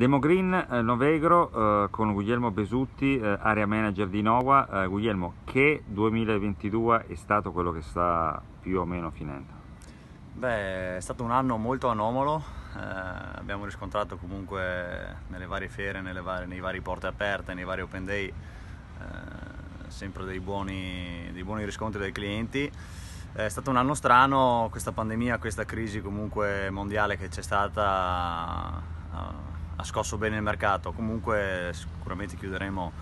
Demogreen eh, Novegro eh, con Guglielmo Besutti, eh, area manager di Nova. Eh, Guglielmo, che 2022 è stato quello che sta più o meno finendo? Beh, è stato un anno molto anomalo, eh, abbiamo riscontrato comunque nelle varie fiere, nelle varie, nei vari porte aperte, nei vari open day, eh, sempre dei buoni, dei buoni riscontri dai clienti. È stato un anno strano, questa pandemia, questa crisi comunque mondiale che c'è stata ha scosso bene il mercato, comunque sicuramente chiuderemo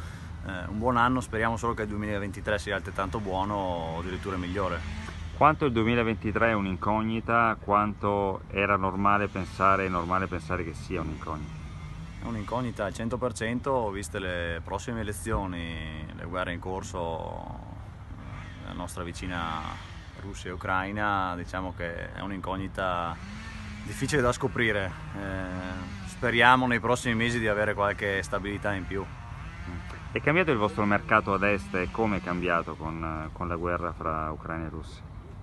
eh, un buon anno, speriamo solo che il 2023 sia altrettanto buono o addirittura migliore. Quanto il 2023 è un'incognita, quanto era normale pensare, è normale pensare che sia un'incognita? È un'incognita al 100%, viste le prossime elezioni, le guerre in corso, eh, la nostra vicina Russia e Ucraina, diciamo che è un'incognita difficile da scoprire. Eh, speriamo nei prossimi mesi di avere qualche stabilità in più. È cambiato il vostro mercato ad est e come è cambiato con, con la guerra fra Ucraina e Russia?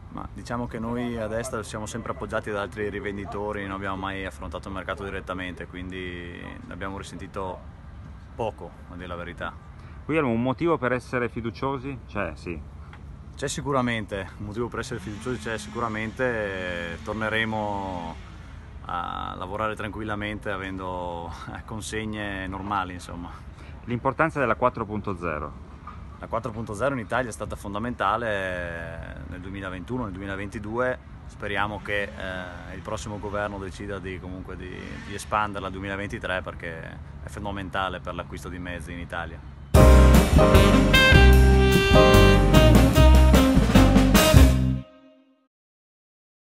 Ma diciamo che noi ad est siamo sempre appoggiati ad altri rivenditori, non abbiamo mai affrontato il mercato direttamente, quindi ne abbiamo risentito poco, a dire la verità. Guillermo, un motivo per essere fiduciosi? C'è, sì. C'è sicuramente, un motivo per essere fiduciosi c'è sicuramente, torneremo a lavorare tranquillamente avendo eh, consegne normali insomma. L'importanza della 4.0? La 4.0 in Italia è stata fondamentale eh, nel 2021, nel 2022 speriamo che eh, il prossimo governo decida di, comunque di, di espanderla al 2023 perché è fondamentale per l'acquisto di mezzi in Italia.